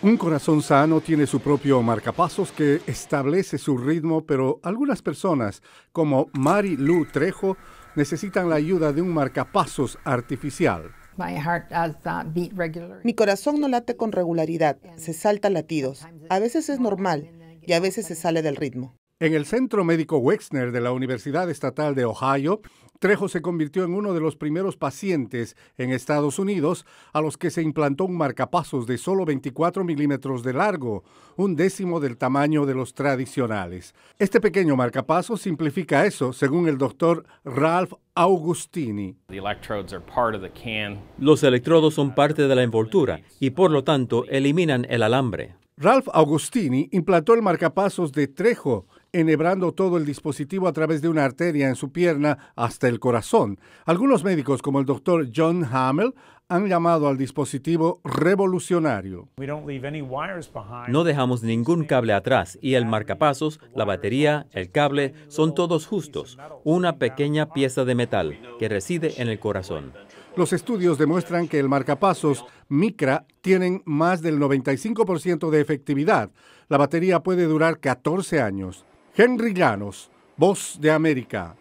Un corazón sano tiene su propio marcapasos que establece su ritmo, pero algunas personas, como Mari Lou Trejo, necesitan la ayuda de un marcapasos artificial. Mi corazón no late con regularidad, se salta latidos. A veces es normal y a veces se sale del ritmo. En el Centro Médico Wexner de la Universidad Estatal de Ohio, Trejo se convirtió en uno de los primeros pacientes en Estados Unidos a los que se implantó un marcapasos de solo 24 milímetros de largo, un décimo del tamaño de los tradicionales. Este pequeño marcapasos simplifica eso, según el doctor Ralph Augustini. Los electrodos son parte de la envoltura y por lo tanto eliminan el alambre. Ralph Augustini implantó el marcapasos de Trejo enhebrando todo el dispositivo a través de una arteria en su pierna hasta el corazón. Algunos médicos, como el doctor John Hamel, han llamado al dispositivo revolucionario. No dejamos ningún cable atrás y el marcapasos, la batería, el cable, son todos justos, una pequeña pieza de metal que reside en el corazón. Los estudios demuestran que el marcapasos Micra tienen más del 95% de efectividad. La batería puede durar 14 años. Henry Llanos, Voz de América.